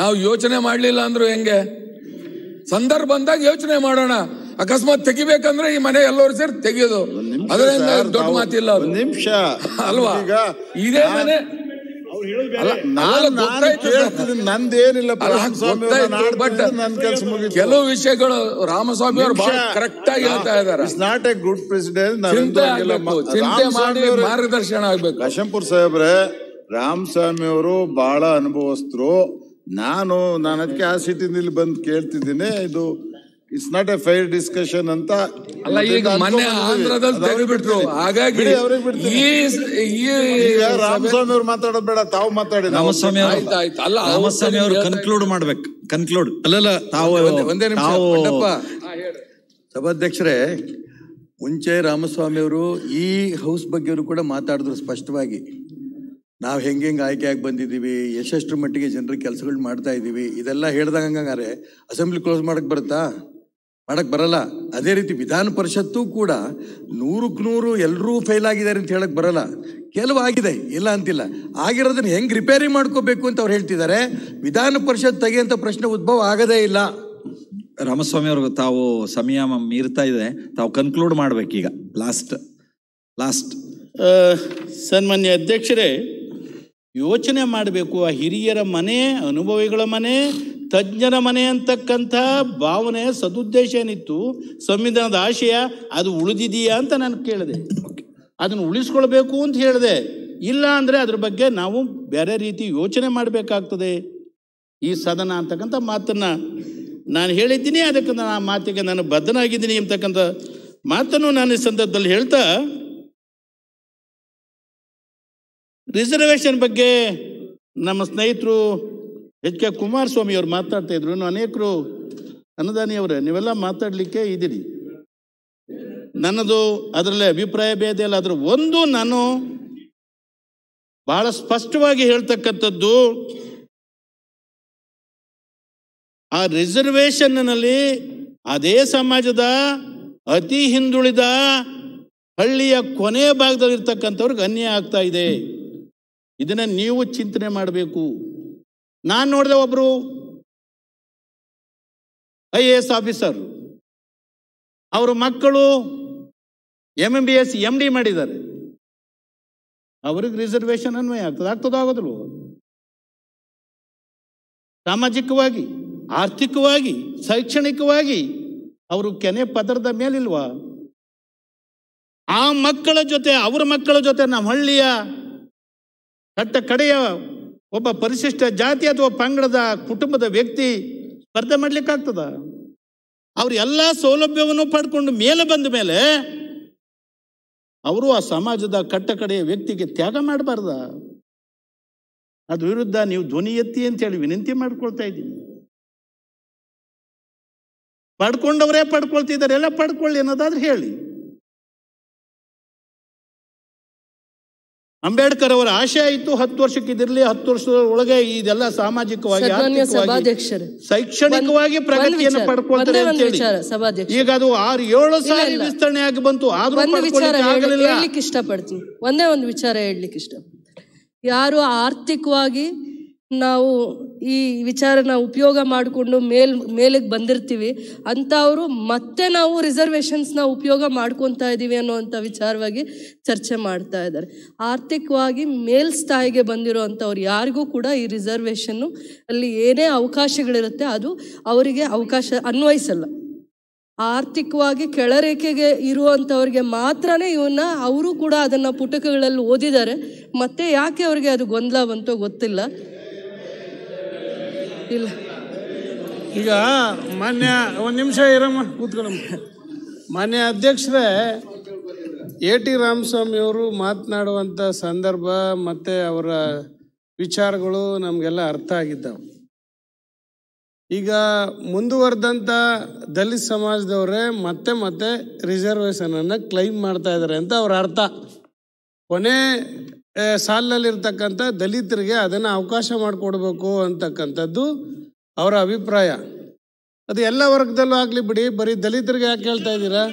ನಾವು ಯೋಚನೆ ಮಾಡಲಿಲ್ಲ ಅಂದ್ರು ಹೆಂಗೆ ಸಂದರ್ಭ ಬಂದಾಗ ಯೋಚನೆ ಮಾಡೋಣ ಅಕಸ್ಮಾತ್ ತೆಗಿಬೇಕಂದ್ರೆ ಈ ಮನೆ ಎಲ್ಲರೂ ಸೇರಿ ತೆಗೆಯೋದು ಅದರಿಂದ ದೊಡ್ಡ ಮಾತಿಲ್ಲ ನಿಮಿಷ ಅಲ್ವಾ ಇದೇ ಮನೆ ಕೆಲವು ವಿಷಯಗಳು ರಾಮಸ್ವಾಮಿ ಅವರು ಕರೆಕ್ಟ್ ಆಗಿ ಹೇಳ್ತಾ ಇದ್ದಾರೆ ನಾಟ್ ಎ ಗುಡ್ ಪ್ರೆಸಿಡೆಂಟ್ ಚಿಂತೆ ಮಾಡಿ ಮಾರ್ಗದರ್ಶನ ಆಗ್ಬೇಕು ಕಶಂಪುರ್ ಸಾಹೇಬ್ರೆ ರಾಮಸ್ವಾಮಿ ಅವರು ಬಹಳ ಅನುಭವಸ್ಥರು ನಾನು ನಾನು ಅದಕ್ಕೆ ಆ ಸಿಟಿಂದ ಇಲ್ಲಿ ಬಂದು ಕೇಳ್ತಿದ್ದೀನಿ ಇದು it's not a fair discussion ಅಂತ ಅಲ್ಲ ಈಗ ಮೊನ್ನೆ ಆಂಧ್ರದಲ್ಲಿ ತೆಗೆದುಬಿಟ್ರು ಹಾಗಾಗಿ ಈ ರಾಮಸ್ವಾಮಿ ಅವ್ರು ಮಾತಾಡೋದು ಬೇಡ ತಾವು ಮಾತಾಡಿ ರಾಮಸ್ವಾಮಿ ಆಯ್ತು ಅಲ್ಲ ರಾಮಸ್ವಾಮಿ ಅವರು ಕನ್ಕ್ಲೂಡ್ ಮಾಡ್ಬೇಕು ಕನ್ಕ್ಲೂಡ್ ಅಲ್ಲಲ್ಲ ತಾವು ಒಂದೇ ನಿಮಿಷ ಸಭಾಧ್ಯಕ್ಷರೇ ಮುಂಚೆ ರಾಮಸ್ವಾಮಿ ಅವರು ಈ ಹೌಸ್ ಬಗ್ಗೆಯವರು ಕೂಡ ಮಾತಾಡಿದ್ರು ಸ್ಪಷ್ಟವಾಗಿ ನಾವು ಹೆಂಗೆ ಹೆಂಗೆ ಆಯ್ಕೆಯಾಗಿ ಬಂದಿದ್ದೀವಿ ಎಷ್ಟೆಷ್ಟು ಮಟ್ಟಿಗೆ ಜನರಿಗೆ ಕೆಲಸಗಳು ಮಾಡ್ತಾ ಇದ್ದೀವಿ ಇದೆಲ್ಲ ಹೇಳ್ದಾಗ ಹಂಗಾರೆ ಅಸೆಂಬ್ಲಿ ಕ್ಲೋಸ್ ಮಾಡಕ್ಕೆ ಬರುತ್ತಾ ಮಾಡಕ್ಕೆ ಬರಲ್ಲ ಅದೇ ರೀತಿ ವಿಧಾನ ಪರಿಷತ್ತು ಕೂಡ ನೂರಕ್ಕೆ ನೂರು ಎಲ್ಲರೂ ಫೇಲ್ ಆಗಿದ್ದಾರೆ ಅಂತ ಹೇಳಕ್ಕೆ ಬರಲ್ಲ ಕೆಲವು ಆಗಿದೆ ಇಲ್ಲ ಅಂತಿಲ್ಲ ಆಗಿರೋದನ್ನ ಹೆಂಗೆ ರಿಪೇರಿ ಮಾಡ್ಕೋಬೇಕು ಅಂತ ಅವ್ರು ಹೇಳ್ತಿದ್ದಾರೆ ವಿಧಾನ ಪರಿಷತ್ ತೆಗೆಯಂಥ ಪ್ರಶ್ನೆ ಉದ್ಭವ ಆಗದೇ ಇಲ್ಲ ರಾಮಸ್ವಾಮಿ ಅವ್ರಿಗೆ ತಾವು ಸಮಯ ಮೀರ್ತಾ ಇದೆ ತಾವು ಕನ್ಕ್ಲೂಡ್ ಮಾಡ್ಬೇಕೀಗ ಲಾಸ್ಟ್ ಲಾಸ್ಟ್ ಸನ್ಮಾನ್ಯ ಅಧ್ಯಕ್ಷರೇ ಯೋಚನೆ ಮಾಡಬೇಕು ಆ ಹಿರಿಯರ ಮನೆ ಅನುಭವಿಗಳ ಮನೆ ತಜ್ಞರ ಮನೆ ಅಂತಕ್ಕಂಥ ಭಾವನೆ ಸದುದ್ದೇಶ ಏನಿತ್ತು ಸಂವಿಧಾನದ ಆಶಯ ಅದು ಉಳಿದಿದೆಯಾ ಅಂತ ನಾನು ಕೇಳಿದೆ ಅದನ್ನು ಉಳಿಸ್ಕೊಳ್ಬೇಕು ಅಂತ ಹೇಳಿದೆ ಇಲ್ಲ ಅಂದರೆ ಅದ್ರ ಬಗ್ಗೆ ನಾವು ಬೇರೆ ರೀತಿ ಯೋಚನೆ ಮಾಡಬೇಕಾಗ್ತದೆ ಈ ಸದನ ಅಂತಕ್ಕಂಥ ಮಾತನ್ನು ನಾನು ಹೇಳಿದ್ದೀನಿ ಅದಕ್ಕೆ ನಾನು ಆ ಮಾತಿಗೆ ನಾನು ಬದ್ಧನಾಗಿದ್ದೀನಿ ಅಂತಕ್ಕಂಥ ಮಾತನ್ನು ನಾನು ಈ ಸಂದರ್ಭದಲ್ಲಿ ಹೇಳ್ತಾ ರಿಸರ್ವೇಶನ್ ಬಗ್ಗೆ ನಮ್ಮ ಸ್ನೇಹಿತರು ಎಚ್ ಕೆ ಕುಮಾರಸ್ವಾಮಿ ಅವರು ಮಾತಾಡ್ತಾ ಇದ್ರು ಅನೇಕರು ಅನ್ನದಾನಿಯವರೇ ನೀವೆಲ್ಲ ಮಾತಾಡಲಿಕ್ಕೆ ಇದ್ದೀರಿ ನನ್ನದು ಅದರಲ್ಲಿ ಅಭಿಪ್ರಾಯ ಭೇದ ಇಲ್ಲ ಆದರೂ ಒಂದು ನಾನು ಬಹಳ ಸ್ಪಷ್ಟವಾಗಿ ಹೇಳ್ತಕ್ಕಂಥದ್ದು ಆ ರಿಸರ್ವೇಶನ್ನಲ್ಲಿ ಅದೇ ಸಮಾಜದ ಅತಿ ಹಿಂದುಳಿದ ಹಳ್ಳಿಯ ಕೊನೆಯ ಭಾಗದಲ್ಲಿರ್ತಕ್ಕಂಥವ್ರಿಗೆ ಅನ್ಯಾಯ ಆಗ್ತಾ ಇದೆ ಇದನ್ನ ನೀವು ಚಿಂತನೆ ಮಾಡಬೇಕು ನಾನು ನೋಡಿದೆ ಒಬ್ರು ಐ ಎ ಎಸ್ ಆಫೀಸರ್ ಅವ್ರ ಮಕ್ಕಳು M B S M D ಮಾಡಿದ್ದಾರೆ ಅವ್ರಿಗೆ ರಿಸರ್ವೇಶನ್ ಅನ್ವಯ ಆಗ್ತದೆ ಆಗ್ತದ ಆಗೋದ್ರು ಸಾಮಾಜಿಕವಾಗಿ ಆರ್ಥಿಕವಾಗಿ ಶೈಕ್ಷಣಿಕವಾಗಿ ಅವರು ಕೆನೆ ಪದರದ ಮೇಲಿಲ್ವಾ ಆ ಮಕ್ಕಳ ಜೊತೆ ಅವ್ರ ಮಕ್ಕಳ ಜೊತೆ ನಮ್ಮ ಹಳ್ಳಿಯ ಕಟ್ಟ ಕಡೆಯ ಒಬ್ಬ ಪರಿಶಿಷ್ಟ ಜಾತಿ ಅಥವಾ ಪಂಗಡದ ಕುಟುಂಬದ ವ್ಯಕ್ತಿ ಸ್ಪರ್ಧೆ ಮಾಡ್ಲಿಕ್ಕಾಗ್ತದ ಅವ್ರು ಎಲ್ಲ ಸೌಲಭ್ಯವನ್ನು ಪಡ್ಕೊಂಡು ಮೇಲೆ ಬಂದ ಮೇಲೆ ಅವರು ಆ ಸಮಾಜದ ಕಟ್ಟ ಕಡೆಯ ವ್ಯಕ್ತಿಗೆ ತ್ಯಾಗ ಮಾಡಬಾರ್ದ ಅದ ವಿರುದ್ಧ ನೀವು ಧ್ವನಿ ಎತ್ತಿ ಅಂತೇಳಿ ವಿನಂತಿ ಮಾಡ್ಕೊಳ್ತಾ ಇದ್ದೀನಿ ಪಡ್ಕೊಂಡವರೇ ಪಡ್ಕೊಳ್ತಿದ್ದಾರೆ ಎಲ್ಲ ಪಡ್ಕೊಳ್ಳಿ ಅನ್ನೋದಾದ್ರೆ ಹೇಳಿ ಅಂಬೇಡ್ಕರ್ ಅವರ ಆಶೆ ಇತ್ತು ಹತ್ತು ವರ್ಷಕ್ಕಿದಿರಲಿ ಹತ್ತು ವರ್ಷದ ಒಳಗೆ ಇದೆಲ್ಲ ಸಾಮಾಜಿಕವಾಗಿ ಶೈಕ್ಷಣಿಕವಾಗಿ ಪ್ರಗತಿಯನ್ನು ಪಡ್ಕೊಳ್ತಾರೆ ಈಗ ಅದು ಆರು ಏಳು ಸಾರಿ ವಿಸ್ತರಣೆ ಆಗಿ ಬಂತು ಇಷ್ಟಪಡ್ತೀನಿ ಒಂದೇ ಒಂದು ವಿಚಾರ ಹೇಳಲಿಕ್ಕೆ ಇಷ್ಟ ಯಾರು ಆರ್ಥಿಕವಾಗಿ ನಾವು ಈ ವಿಚಾರನ ಉಪಯೋಗ ಮಾಡಿಕೊಂಡು ಮೇಲ್ ಮೇಲಕ್ಕೆ ಬಂದಿರ್ತೀವಿ ಅಂಥವರು ಮತ್ತೆ ನಾವು ರಿಸರ್ವೇಷನ್ಸ್ನ ಉಪಯೋಗ ಮಾಡ್ಕೊತಾ ಇದ್ದೀವಿ ಅನ್ನೋವಂಥ ವಿಚಾರವಾಗಿ ಚರ್ಚೆ ಮಾಡ್ತಾ ಇದ್ದಾರೆ ಆರ್ಥಿಕವಾಗಿ ಮೇಲ್ಸ್ಥಾಯಿಗೆ ಬಂದಿರೋವಂಥವ್ರು ಯಾರಿಗೂ ಕೂಡ ಈ ರಿಸರ್ವೇಷನ್ನು ಅಲ್ಲಿ ಏನೇ ಅವಕಾಶಗಳಿರುತ್ತೆ ಅದು ಅವರಿಗೆ ಅವಕಾಶ ಅನ್ವಯಿಸಲ್ಲ ಆರ್ಥಿಕವಾಗಿ ಕೆಳರೇಖೆಗೆ ಇರುವಂಥವ್ರಿಗೆ ಮಾತ್ರನೇ ಇವನ್ನ ಅವರು ಕೂಡ ಅದನ್ನು ಪುಟಕಗಳಲ್ಲಿ ಓದಿದ್ದಾರೆ ಮತ್ತೆ ಯಾಕೆ ಅವರಿಗೆ ಅದು ಗೊಂದಲ ಬಂತೋ ಗೊತ್ತಿಲ್ಲ ಇಲ್ಲ ಈಗ ಮಾನ್ಯ ಒಂದು ನಿಮಿಷ ಇರಮ್ಮ ಕೂತ್ಕೊಳ್ಳಮ್ಮ ಮಾನ್ಯ ಅಧ್ಯಕ್ಷರೇ ಎ ಟಿ ರಾಮಸ್ವಾಮಿಯವರು ಮಾತನಾಡುವಂಥ ಸಂದರ್ಭ ಮತ್ತು ಅವರ ವಿಚಾರಗಳು ನಮಗೆಲ್ಲ ಅರ್ಥ ಆಗಿದ್ದವು ಈಗ ಮುಂದುವರೆದಂಥ ದಲಿತ ಸಮಾಜದವರೇ ಮತ್ತೆ ಮತ್ತೆ ರಿಸರ್ವೇಷನನ್ನು ಕ್ಲೈಮ್ ಮಾಡ್ತಾ ಇದ್ದಾರೆ ಅಂತ ಅವ್ರ ಅರ್ಥ ಕೊನೆ ಸಾಲಿನಲ್ಲಿರ್ತಕ್ಕಂಥ ದಲಿತರಿಗೆ ಅದನ್ನು ಅವಕಾಶ ಮಾಡಿಕೊಡ್ಬೇಕು ಅಂತಕ್ಕಂಥದ್ದು ಅವರ ಅಭಿಪ್ರಾಯ ಅದು ಎಲ್ಲ ವರ್ಗದಲ್ಲೂ ಆಗಲಿ ಬಿಡಿ ಬರೀ ದಲಿತರಿಗೆ ಯಾಕೆ ಹೇಳ್ತಾ ಇದ್ದೀರಾ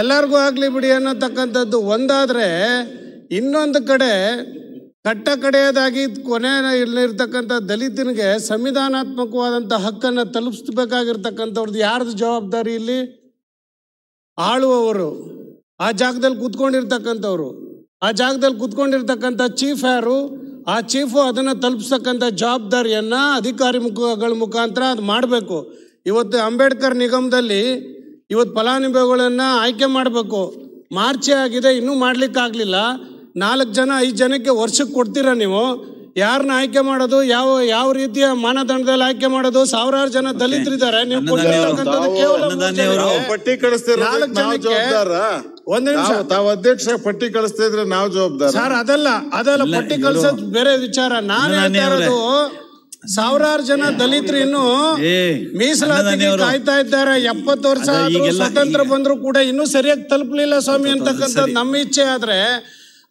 ಎಲ್ಲರಿಗೂ ಆಗಲಿ ಬಿಡಿ ಅನ್ನೋತಕ್ಕಂಥದ್ದು ಒಂದಾದರೆ ಇನ್ನೊಂದು ಕಡೆ ಕಟ್ಟ ಕಡೆಯದಾಗಿ ಕೊನೆ ಇಲ್ಲಿರ್ತಕ್ಕಂಥ ದಲಿತನಿಗೆ ಸಂವಿಧಾನಾತ್ಮಕವಾದಂಥ ಹಕ್ಕನ್ನು ತಲುಪಿಸ್ಬೇಕಾಗಿರ್ತಕ್ಕಂಥವ್ರದ್ದು ಯಾರ್ದು ಜವಾಬ್ದಾರಿ ಇಲ್ಲಿ ಆಳುವವರು ಆ ಜಾಗದಲ್ಲಿ ಕೂತ್ಕೊಂಡಿರ್ತಕ್ಕಂಥವ್ರು ಆ ಜಾಗದಲ್ಲಿ ಕುತ್ಕೊಂಡಿರ್ತಕ್ಕಂಥ ಚೀಫ್ ಯಾರು ಆ ಚೀಫು ಅದನ್ನು ತಲುಪಿಸ್ತಕ್ಕಂಥ ಜವಾಬ್ದಾರಿಯನ್ನು ಅಧಿಕಾರಿ ಮುಖಗಳ ಮುಖಾಂತರ ಅದು ಮಾಡಬೇಕು ಇವತ್ತು ಅಂಬೇಡ್ಕರ್ ನಿಗಮದಲ್ಲಿ ಇವತ್ತು ಫಲಾನುಭವಿಗಳನ್ನು ಆಯ್ಕೆ ಮಾಡಬೇಕು ಮಾರ್ಚೆ ಆಗಿದೆ ಇನ್ನೂ ಮಾಡಲಿಕ್ಕಾಗಲಿಲ್ಲ ನಾಲ್ಕು ಜನ ಐದು ಜನಕ್ಕೆ ವರ್ಷಕ್ಕೆ ಕೊಡ್ತೀರಾ ನೀವು ಯಾರನ್ನ ಆಯ್ಕೆ ಮಾಡೋದು ಯಾವ ಯಾವ ರೀತಿಯ ಮಾನದಂಡದಲ್ಲಿ ಆಯ್ಕೆ ಮಾಡೋದು ಸಾವಿರಾರು ಜನ ದಲಿತರಿದ್ದಾರೆ ನೀವು ಪಟ್ಟಿ ಒಂದ್ ನಿಮಿಷ ತಾವ್ ಅಧ್ಯಕ್ಷ ಪಟ್ಟಿ ಕಳಿಸ್ತಾ ಇದ್ರೆ ನಾವು ಜವಾಬ್ದಾರ ಸರ್ ಅದಲ್ಲ ಅದಲ್ಲ ಪಟ್ಟಿ ಕಳ್ಸೋದ್ ಬೇರೆ ವಿಚಾರ ನಾನು ಸಾವಿರಾರು ಜನ ದಲಿತರು ಇನ್ನು ಮೀಸಲಾತಿ ಕಾಯ್ತಾ ಇದ್ದಾರೆ ಎಪ್ಪತ್ತು ವರ್ಷ ಸ್ವತಂತ್ರ ಬಂದ್ರು ಕೂಡ ಇನ್ನೂ ಸರಿಯಾಗಿ ತಲುಪಲಿಲ್ಲ ಸ್ವಾಮಿ ಅಂತಕ್ಕಂಥದ್ದು ನಮ್ಮ ಇಚ್ಛೆ ಆದ್ರೆ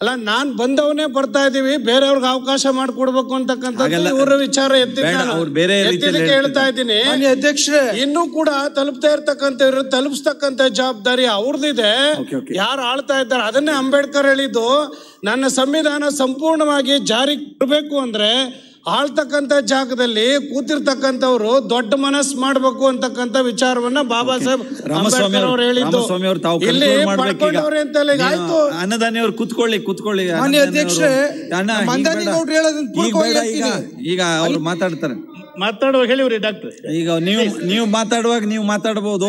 ಅಲ್ಲ ನಾನ್ ಬಂದವನೇ ಬರ್ತಾ ಇದೀವಿ ಬೇರೆಯವ್ರಿಗೆ ಅವಕಾಶ ಮಾಡ್ಕೊಡ್ಬೇಕು ಅಂತಕ್ಕಂಥ ಇವರ ವಿಚಾರ ಎತ್ತಿದ್ದಕ್ಕೆ ಹೇಳ್ತಾ ಇದ್ದೀನಿ ಅಧ್ಯಕ್ಷರೇ ಇನ್ನೂ ಕೂಡ ತಲುಪ್ತಾ ಇರ್ತಕ್ಕಂಥವ್ರು ತಲುಪಿಸ್ತಕ್ಕಂಥ ಜವಾಬ್ದಾರಿ ಅವ್ರದಿದೆ ಯಾರು ಆಳ್ತಾ ಇದ್ದಾರೆ ಅದನ್ನೇ ಅಂಬೇಡ್ಕರ್ ಹೇಳಿದ್ದು ನನ್ನ ಸಂವಿಧಾನ ಸಂಪೂರ್ಣವಾಗಿ ಜಾರಿಗೆ ಬರಬೇಕು ಅಂದ್ರೆ ಆಳ್ತಕ್ಕಂಥ ಜಾಗದಲ್ಲಿ ಕೂತಿರ್ತಕ್ಕಂಥವ್ರು ದೊಡ್ಡ ಮನಸ್ಸು ಮಾಡಬೇಕು ಅಂತಕ್ಕಂಥ ವಿಚಾರವನ್ನ ಬಾಬಾ ಸಾಹೇಬ್ ರಾಮಸ್ವಾಮಿ ಅವರು ಹೇಳಿದ್ದು ಅನ್ನದಾನಿ ಅವ್ರು ಕೂತ್ಕೊಳ್ಳಿ ಕೂತ್ಕೊಳ್ಳಿ ಈಗ ಅವ್ರು ಮಾತಾಡ್ತಾರೆ ಮಾತಾಡುವಾಗ ಹೇಳಿವ್ರಿ ಡಾಕ್ಟರ್ ಈಗ ನೀವು ನೀವು ಮಾತಾಡುವಾಗ ನೀವು ಮಾತಾಡಬಹುದು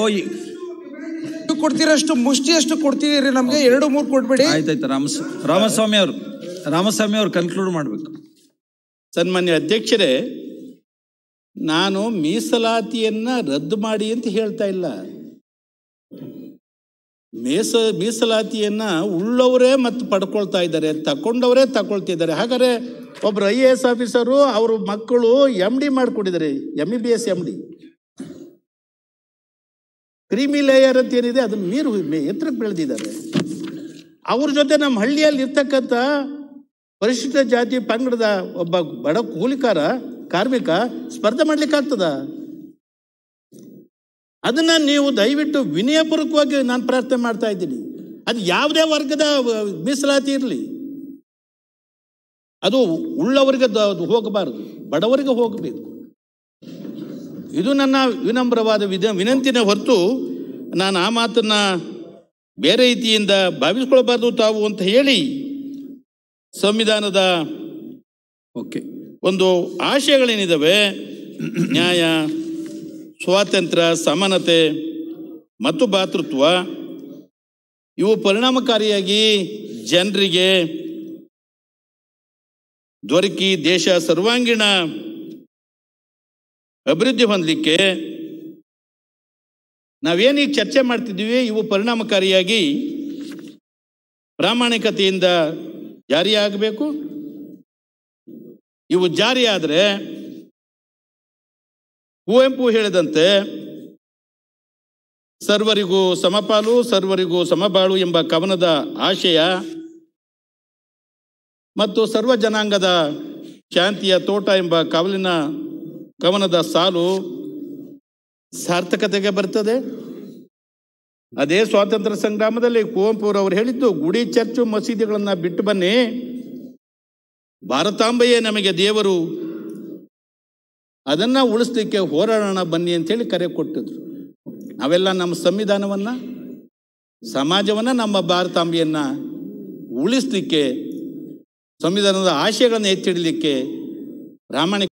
ಕೊಡ್ತೀರಷ್ಟು ಮುಷ್ಟಿಯಷ್ಟು ಕೊಡ್ತೀರಿ ನಮ್ಗೆ ಎರಡು ಮೂರು ಕೊಡ್ಬೇಡಿ ಆಯ್ತಾಯ್ತು ರಾಮಸ್ವಾಮಿ ರಾಮಸ್ವಾಮಿ ಅವರು ರಾಮಸ್ವಾಮಿ ಅವರು ಕನ್ಕ್ಲೂಡ್ ಮಾಡ್ಬೇಕು ಸನ್ಮಾನ್ಯ ಅಧ್ಯಕ್ಷರೇ ನಾನು ಮೀಸಲಾತಿಯನ್ನ ರದ್ದು ಮಾಡಿ ಅಂತ ಹೇಳ್ತಾ ಇಲ್ಲ ಮೇಸ ಮೀಸಲಾತಿಯನ್ನ ಉಳ್ಳವರೇ ಮತ್ತು ಪಡ್ಕೊಳ್ತಾ ಇದ್ದಾರೆ ತಕೊಂಡವರೇ ತಕೊಳ್ತಿದ್ದಾರೆ ಹಾಗಾದ್ರೆ ಒಬ್ರು ಐ ಎ ಎಸ್ ಆಫೀಸರು ಅವ್ರ ಮಕ್ಕಳು ಎಮ್ ಡಿ ಮಾಡ್ಕೊಂಡಿದ್ದಾರೆ M B B S M D creamy layer ಅಂತ ಏನಿದೆ ಅದನ್ನ ನೀರು ಎತ್ತರಕ್ಕೆ ಬೆಳೆದಿದ್ದಾರೆ ಅವ್ರ ಜೊತೆ ನಮ್ಮ ಹಳ್ಳಿಯಲ್ಲಿ ಇರ್ತಕ್ಕಂಥ ಪರಿಶಿಷ್ಟ ಜಾತಿ ಪಂಗಡದ ಒಬ್ಬ ಬಡ ಕೂಲಿಕಾರ ಕಾರ್ಮಿಕ ಸ್ಪರ್ಧೆ ಮಾಡ್ಲಿಕ್ಕಾಗ್ತದ ಅದನ್ನ ನೀವು ದಯವಿಟ್ಟು ವಿನಯಪೂರ್ವಕವಾಗಿ ನಾನು ಪ್ರಾರ್ಥನೆ ಮಾಡ್ತಾ ಇದ್ದೀನಿ ಅದು ಯಾವುದೇ ವರ್ಗದ ಮೀಸಲಾತಿ ಇರಲಿ ಅದು ಉಳ್ಳವರಿಗೆ ಹೋಗಬಾರದು ಬಡವರಿಗೆ ಹೋಗಬೇಕು ಇದು ನನ್ನ ವಿನಮ್ರವಾದ ವಿಧ ವಿನಂತಿನ ಹೊರತು ನಾನು ಆ ಮಾತನ್ನ ಬೇರೆ ರೀತಿಯಿಂದ ಭಾವಿಸ್ಕೊಳ್ಬಾರ್ದು ತಾವು ಅಂತ ಹೇಳಿ ಸಂವಿಧಾನದ ಓಕೆ ಒಂದು ಆಶಯಗಳೇನಿದ್ದಾವೆ ನ್ಯಾಯ ಸ್ವಾತಂತ್ರ್ಯ ಸಮಾನತೆ ಮತ್ತು ಭಾತೃತ್ವ ಇವು ಪರಿಣಾಮಕಾರಿಯಾಗಿ ಜನರಿಗೆ ದೊರಕಿ ದೇಶ ಸರ್ವಾಂಗೀಣ ಅಭಿವೃದ್ಧಿ ಹೊಂದಲಿಕ್ಕೆ ನಾವೇನೀಗ ಚರ್ಚೆ ಮಾಡ್ತಿದ್ದೀವಿ ಇವು ಪರಿಣಾಮಕಾರಿಯಾಗಿ ಪ್ರಾಮಾಣಿಕತೆಯಿಂದ ಜಾರಿಯಾಗಬೇಕು ಇವು ಜಾರಿಯಾದರೆ ಕುವೆಂಪು ಹೇಳಿದಂತೆ ಸರ್ವರಿಗೂ ಸಮಪಾಲು ಸರ್ವರಿಗೂ ಸಮಬಾಳು ಎಂಬ ಕವನದ ಆಶಯ ಮತ್ತು ಸರ್ವ ಜನಾಂಗದ ಶಾಂತಿಯ ತೋಟ ಎಂಬ ಕವಲಿನ ಕವನದ ಸಾಲು ಸಾರ್ಥಕತೆಗೆ ಬರ್ತದೆ ಅದೇ ಸ್ವಾತಂತ್ರ್ಯ ಸಂಗ್ರಾಮದಲ್ಲಿ ಅವರು ಹೇಳಿದ್ದು ಗುಡಿ ಚರ್ಚು ಮಸೀದಿಗಳನ್ನು ಬಿಟ್ಟು ಬನ್ನಿ ಭಾರತಾಂಬೆಯೇ ನಮಗೆ ದೇವರು ಅದನ್ನ ಉಳಿಸ್ಲಿಕ್ಕೆ ಹೋರಾಡೋಣ ಬನ್ನಿ ಅಂತೇಳಿ ಕರೆ ಕೊಟ್ಟಿದ್ರು ನಾವೆಲ್ಲ ನಮ್ಮ ಸಂವಿಧಾನವನ್ನ ಸಮಾಜವನ್ನು ನಮ್ಮ ಭಾರತಾಂಬೆಯನ್ನ ಉಳಿಸ್ಲಿಕ್ಕೆ ಸಂವಿಧಾನದ ಆಶಯಗಳನ್ನು ಎತ್ತಿಡಲಿಕ್ಕೆ ಪ್ರಾಮಾಣಿಕ